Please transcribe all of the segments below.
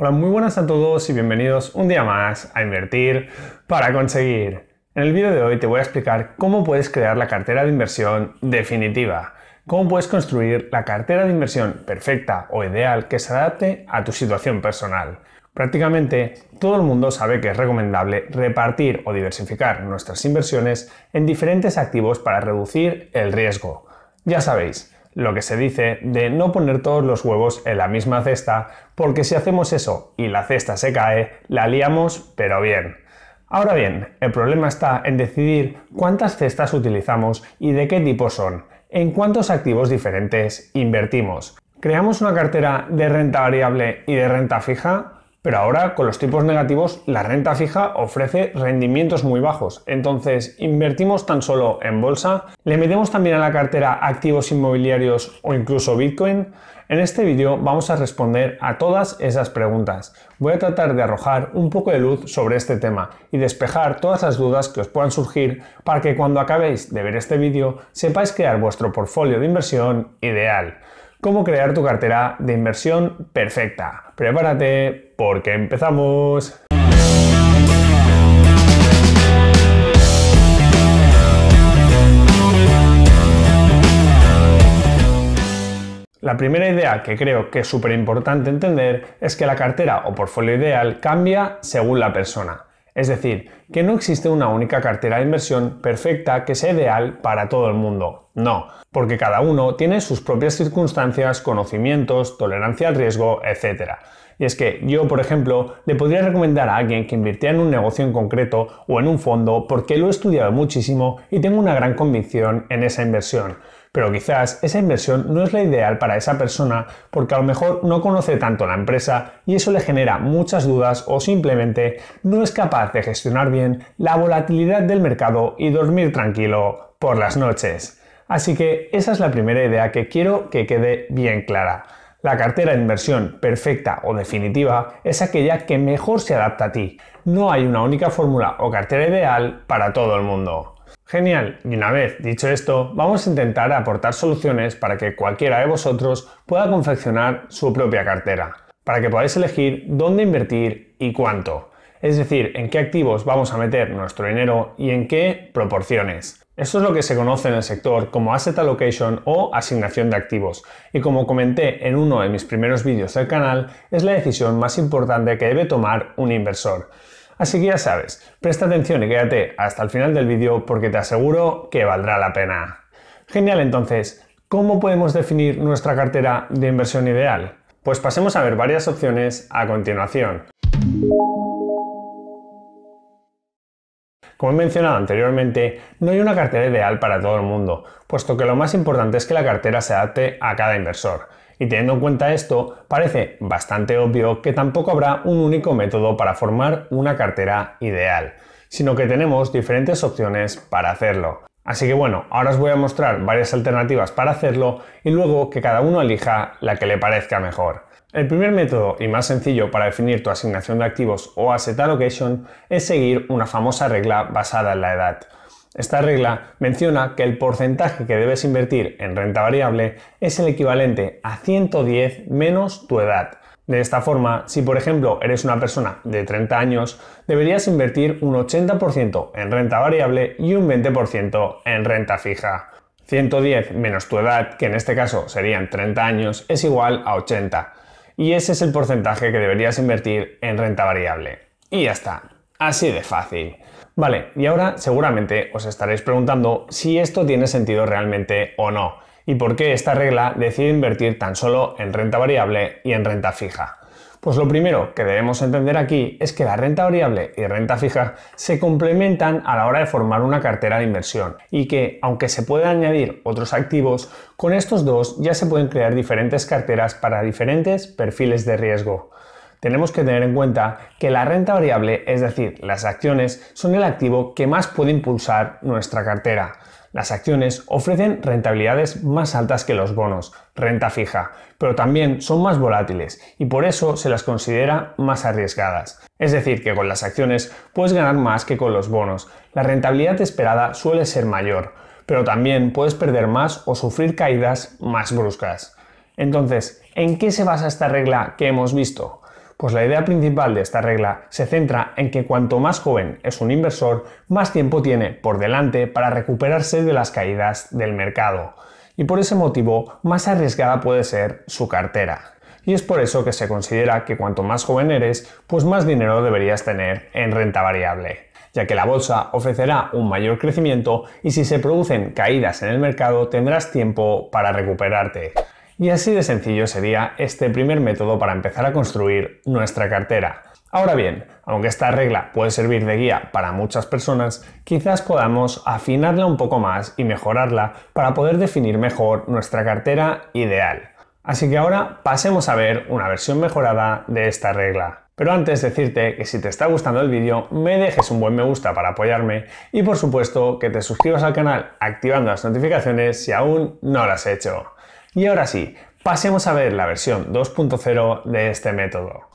Hola, muy buenas a todos y bienvenidos un día más a Invertir para Conseguir. En el vídeo de hoy te voy a explicar cómo puedes crear la cartera de inversión definitiva, cómo puedes construir la cartera de inversión perfecta o ideal que se adapte a tu situación personal. Prácticamente todo el mundo sabe que es recomendable repartir o diversificar nuestras inversiones en diferentes activos para reducir el riesgo. Ya sabéis, lo que se dice de no poner todos los huevos en la misma cesta, porque si hacemos eso y la cesta se cae, la liamos pero bien. Ahora bien, el problema está en decidir cuántas cestas utilizamos y de qué tipo son, en cuántos activos diferentes invertimos. ¿Creamos una cartera de renta variable y de renta fija? Pero ahora con los tipos negativos la renta fija ofrece rendimientos muy bajos. Entonces, invertimos tan solo en bolsa, le metemos también a la cartera activos inmobiliarios o incluso Bitcoin. En este vídeo vamos a responder a todas esas preguntas. Voy a tratar de arrojar un poco de luz sobre este tema y despejar todas las dudas que os puedan surgir para que cuando acabéis de ver este vídeo sepáis crear vuestro portfolio de inversión ideal cómo crear tu cartera de inversión perfecta. Prepárate porque empezamos. La primera idea que creo que es súper importante entender es que la cartera o portfolio ideal cambia según la persona. Es decir, que no existe una única cartera de inversión perfecta que sea ideal para todo el mundo. No, porque cada uno tiene sus propias circunstancias, conocimientos, tolerancia al riesgo, etc. Y es que yo, por ejemplo, le podría recomendar a alguien que invirtiera en un negocio en concreto o en un fondo porque lo he estudiado muchísimo y tengo una gran convicción en esa inversión. Pero quizás esa inversión no es la ideal para esa persona porque a lo mejor no conoce tanto la empresa y eso le genera muchas dudas o simplemente no es capaz de gestionar bien la volatilidad del mercado y dormir tranquilo por las noches. Así que esa es la primera idea que quiero que quede bien clara. La cartera de inversión perfecta o definitiva es aquella que mejor se adapta a ti. No hay una única fórmula o cartera ideal para todo el mundo. Genial, y una vez dicho esto, vamos a intentar aportar soluciones para que cualquiera de vosotros pueda confeccionar su propia cartera, para que podáis elegir dónde invertir y cuánto, es decir, en qué activos vamos a meter nuestro dinero y en qué proporciones. Esto es lo que se conoce en el sector como asset allocation o asignación de activos, y como comenté en uno de mis primeros vídeos del canal, es la decisión más importante que debe tomar un inversor. Así que ya sabes, presta atención y quédate hasta el final del vídeo porque te aseguro que valdrá la pena. Genial entonces, ¿cómo podemos definir nuestra cartera de inversión ideal? Pues pasemos a ver varias opciones a continuación. Como he mencionado anteriormente, no hay una cartera ideal para todo el mundo, puesto que lo más importante es que la cartera se adapte a cada inversor. Y teniendo en cuenta esto, parece bastante obvio que tampoco habrá un único método para formar una cartera ideal, sino que tenemos diferentes opciones para hacerlo. Así que bueno, ahora os voy a mostrar varias alternativas para hacerlo y luego que cada uno elija la que le parezca mejor. El primer método y más sencillo para definir tu asignación de activos o asset allocation es seguir una famosa regla basada en la edad. Esta regla menciona que el porcentaje que debes invertir en renta variable es el equivalente a 110 menos tu edad. De esta forma, si por ejemplo eres una persona de 30 años, deberías invertir un 80% en renta variable y un 20% en renta fija. 110 menos tu edad, que en este caso serían 30 años, es igual a 80. Y ese es el porcentaje que deberías invertir en renta variable. Y ya está. Así de fácil. Vale, y ahora seguramente os estaréis preguntando si esto tiene sentido realmente o no, y por qué esta regla decide invertir tan solo en renta variable y en renta fija. Pues lo primero que debemos entender aquí es que la renta variable y renta fija se complementan a la hora de formar una cartera de inversión y que, aunque se puedan añadir otros activos, con estos dos ya se pueden crear diferentes carteras para diferentes perfiles de riesgo tenemos que tener en cuenta que la renta variable, es decir, las acciones, son el activo que más puede impulsar nuestra cartera. Las acciones ofrecen rentabilidades más altas que los bonos, renta fija, pero también son más volátiles y por eso se las considera más arriesgadas. Es decir, que con las acciones puedes ganar más que con los bonos. La rentabilidad esperada suele ser mayor, pero también puedes perder más o sufrir caídas más bruscas. Entonces, ¿en qué se basa esta regla que hemos visto? Pues la idea principal de esta regla se centra en que cuanto más joven es un inversor, más tiempo tiene por delante para recuperarse de las caídas del mercado. Y por ese motivo, más arriesgada puede ser su cartera. Y es por eso que se considera que cuanto más joven eres, pues más dinero deberías tener en renta variable ya que la bolsa ofrecerá un mayor crecimiento y si se producen caídas en el mercado tendrás tiempo para recuperarte. Y así de sencillo sería este primer método para empezar a construir nuestra cartera. Ahora bien, aunque esta regla puede servir de guía para muchas personas, quizás podamos afinarla un poco más y mejorarla para poder definir mejor nuestra cartera ideal. Así que ahora pasemos a ver una versión mejorada de esta regla. Pero antes decirte que si te está gustando el vídeo me dejes un buen me gusta para apoyarme y por supuesto que te suscribas al canal activando las notificaciones si aún no lo has hecho. Y ahora sí, pasemos a ver la versión 2.0 de este método.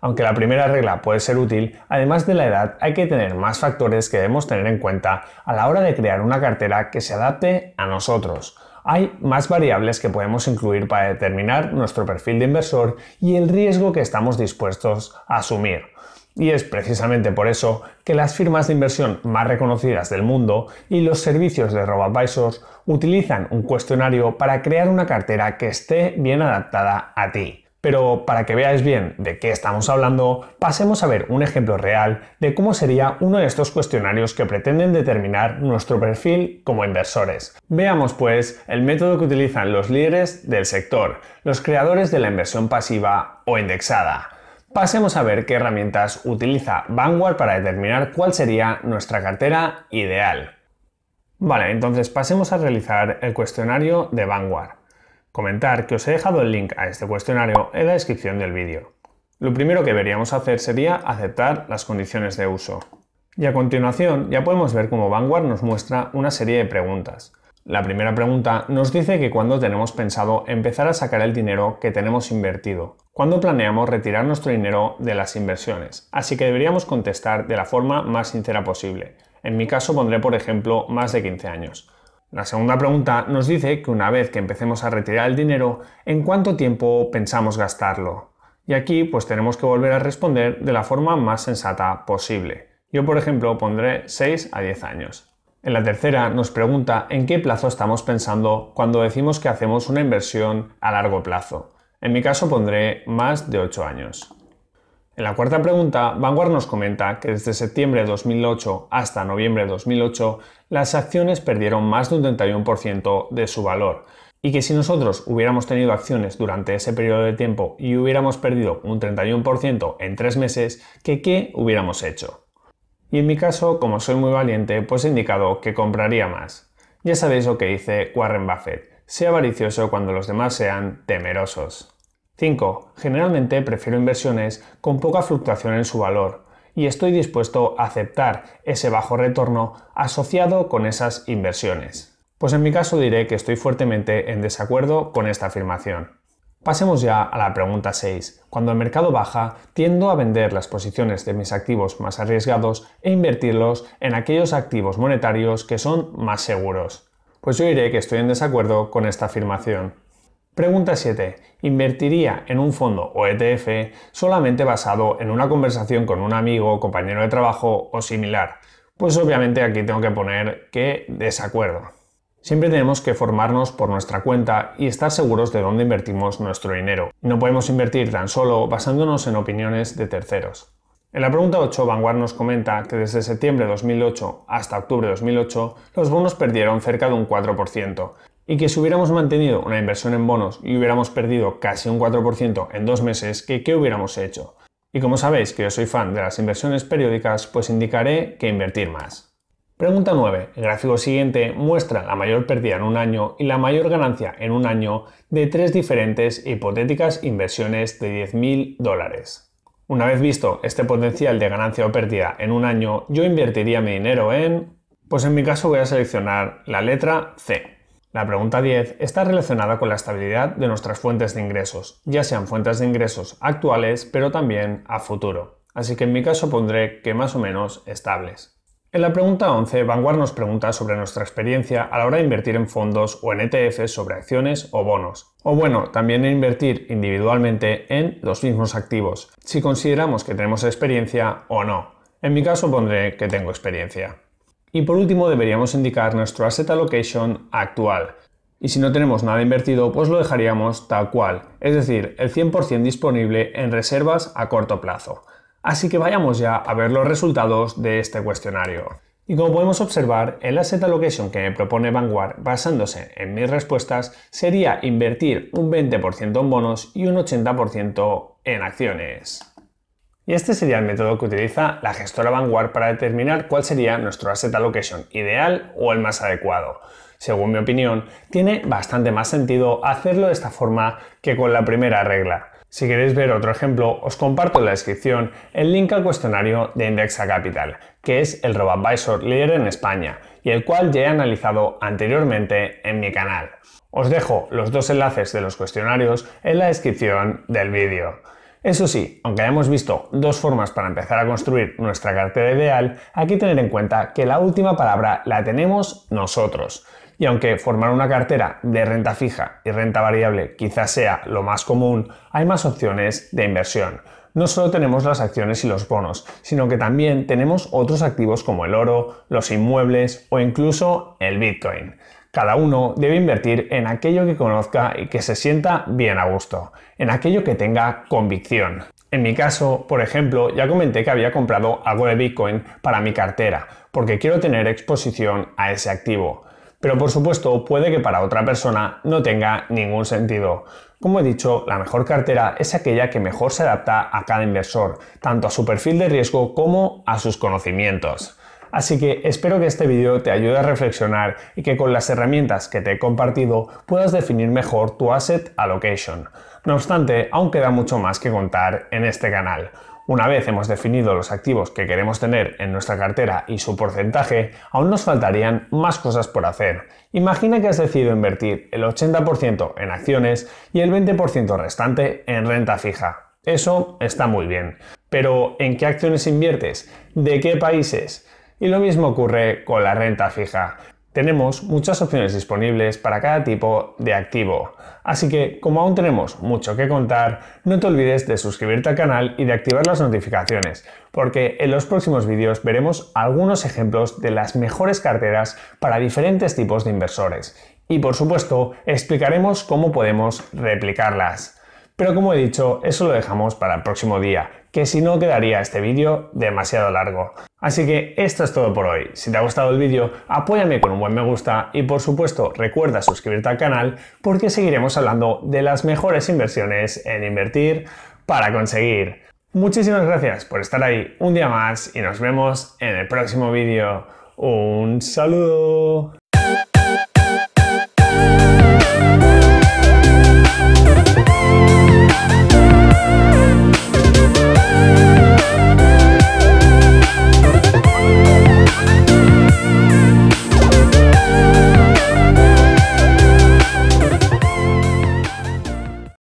Aunque la primera regla puede ser útil, además de la edad hay que tener más factores que debemos tener en cuenta a la hora de crear una cartera que se adapte a nosotros. Hay más variables que podemos incluir para determinar nuestro perfil de inversor y el riesgo que estamos dispuestos a asumir. Y es precisamente por eso que las firmas de inversión más reconocidas del mundo y los servicios de RoboAdvisors utilizan un cuestionario para crear una cartera que esté bien adaptada a ti. Pero para que veáis bien de qué estamos hablando, pasemos a ver un ejemplo real de cómo sería uno de estos cuestionarios que pretenden determinar nuestro perfil como inversores. Veamos pues el método que utilizan los líderes del sector, los creadores de la inversión pasiva o indexada Pasemos a ver qué herramientas utiliza Vanguard para determinar cuál sería nuestra cartera ideal. Vale, entonces pasemos a realizar el cuestionario de Vanguard. Comentar que os he dejado el link a este cuestionario en la descripción del vídeo. Lo primero que deberíamos hacer sería aceptar las condiciones de uso. Y a continuación ya podemos ver cómo Vanguard nos muestra una serie de preguntas. La primera pregunta nos dice que cuando tenemos pensado empezar a sacar el dinero que tenemos invertido, cuándo planeamos retirar nuestro dinero de las inversiones, así que deberíamos contestar de la forma más sincera posible. En mi caso pondré por ejemplo más de 15 años. La segunda pregunta nos dice que una vez que empecemos a retirar el dinero, ¿en cuánto tiempo pensamos gastarlo? Y aquí pues tenemos que volver a responder de la forma más sensata posible. Yo por ejemplo pondré 6 a 10 años. En la tercera nos pregunta en qué plazo estamos pensando cuando decimos que hacemos una inversión a largo plazo. En mi caso pondré más de 8 años. En la cuarta pregunta, Vanguard nos comenta que desde septiembre de 2008 hasta noviembre de 2008 las acciones perdieron más de un 31% de su valor y que si nosotros hubiéramos tenido acciones durante ese periodo de tiempo y hubiéramos perdido un 31% en tres meses, que qué hubiéramos hecho. Y en mi caso, como soy muy valiente, pues he indicado que compraría más. Ya sabéis lo que dice Warren Buffett, sea avaricioso cuando los demás sean temerosos. 5. Generalmente prefiero inversiones con poca fluctuación en su valor y estoy dispuesto a aceptar ese bajo retorno asociado con esas inversiones. Pues en mi caso diré que estoy fuertemente en desacuerdo con esta afirmación. Pasemos ya a la pregunta 6. Cuando el mercado baja, tiendo a vender las posiciones de mis activos más arriesgados e invertirlos en aquellos activos monetarios que son más seguros. Pues yo diré que estoy en desacuerdo con esta afirmación. Pregunta 7. ¿Invertiría en un fondo o ETF solamente basado en una conversación con un amigo, compañero de trabajo o similar? Pues obviamente aquí tengo que poner que desacuerdo. Siempre tenemos que formarnos por nuestra cuenta y estar seguros de dónde invertimos nuestro dinero. No podemos invertir tan solo basándonos en opiniones de terceros. En la pregunta 8, Vanguard nos comenta que desde septiembre de 2008 hasta octubre de 2008 los bonos perdieron cerca de un 4% y que si hubiéramos mantenido una inversión en bonos y hubiéramos perdido casi un 4% en dos meses, qué hubiéramos hecho. Y como sabéis que yo soy fan de las inversiones periódicas, pues indicaré que invertir más. Pregunta 9. El gráfico siguiente muestra la mayor pérdida en un año y la mayor ganancia en un año de tres diferentes hipotéticas inversiones de 10.000 dólares. Una vez visto este potencial de ganancia o pérdida en un año, yo invertiría mi dinero en... Pues en mi caso voy a seleccionar la letra C. La pregunta 10 está relacionada con la estabilidad de nuestras fuentes de ingresos, ya sean fuentes de ingresos actuales, pero también a futuro. Así que en mi caso pondré que más o menos estables. En la pregunta 11, Vanguard nos pregunta sobre nuestra experiencia a la hora de invertir en fondos o en ETFs sobre acciones o bonos. O bueno, también en invertir individualmente en los mismos activos, si consideramos que tenemos experiencia o no. En mi caso pondré que tengo experiencia. Y por último deberíamos indicar nuestro asset allocation actual. Y si no tenemos nada invertido, pues lo dejaríamos tal cual, es decir, el 100% disponible en reservas a corto plazo. Así que vayamos ya a ver los resultados de este cuestionario. Y como podemos observar, el asset allocation que me propone Vanguard basándose en mis respuestas sería invertir un 20% en bonos y un 80% en acciones. Y este sería el método que utiliza la gestora Vanguard para determinar cuál sería nuestro asset allocation ideal o el más adecuado. Según mi opinión, tiene bastante más sentido hacerlo de esta forma que con la primera regla si queréis ver otro ejemplo, os comparto en la descripción el link al cuestionario de Indexa Capital, que es el RoboAdvisor líder en España y el cual ya he analizado anteriormente en mi canal. Os dejo los dos enlaces de los cuestionarios en la descripción del vídeo. Eso sí, aunque hayamos visto dos formas para empezar a construir nuestra cartera ideal, hay que tener en cuenta que la última palabra la tenemos nosotros. Y aunque formar una cartera de renta fija y renta variable quizás sea lo más común, hay más opciones de inversión. No solo tenemos las acciones y los bonos, sino que también tenemos otros activos como el oro, los inmuebles o incluso el Bitcoin. Cada uno debe invertir en aquello que conozca y que se sienta bien a gusto, en aquello que tenga convicción. En mi caso, por ejemplo, ya comenté que había comprado algo de Bitcoin para mi cartera, porque quiero tener exposición a ese activo pero por supuesto puede que para otra persona no tenga ningún sentido. Como he dicho, la mejor cartera es aquella que mejor se adapta a cada inversor, tanto a su perfil de riesgo como a sus conocimientos. Así que espero que este vídeo te ayude a reflexionar y que con las herramientas que te he compartido puedas definir mejor tu asset allocation. No obstante, aún queda mucho más que contar en este canal. Una vez hemos definido los activos que queremos tener en nuestra cartera y su porcentaje, aún nos faltarían más cosas por hacer. Imagina que has decidido invertir el 80% en acciones y el 20% restante en renta fija. Eso está muy bien. Pero ¿en qué acciones inviertes? ¿De qué países? Y lo mismo ocurre con la renta fija tenemos muchas opciones disponibles para cada tipo de activo. Así que, como aún tenemos mucho que contar, no te olvides de suscribirte al canal y de activar las notificaciones, porque en los próximos vídeos veremos algunos ejemplos de las mejores carteras para diferentes tipos de inversores. Y por supuesto, explicaremos cómo podemos replicarlas. Pero como he dicho, eso lo dejamos para el próximo día, que si no quedaría este vídeo demasiado largo. Así que esto es todo por hoy. Si te ha gustado el vídeo, apóyame con un buen me gusta y por supuesto recuerda suscribirte al canal porque seguiremos hablando de las mejores inversiones en invertir para conseguir. Muchísimas gracias por estar ahí un día más y nos vemos en el próximo vídeo. Un saludo.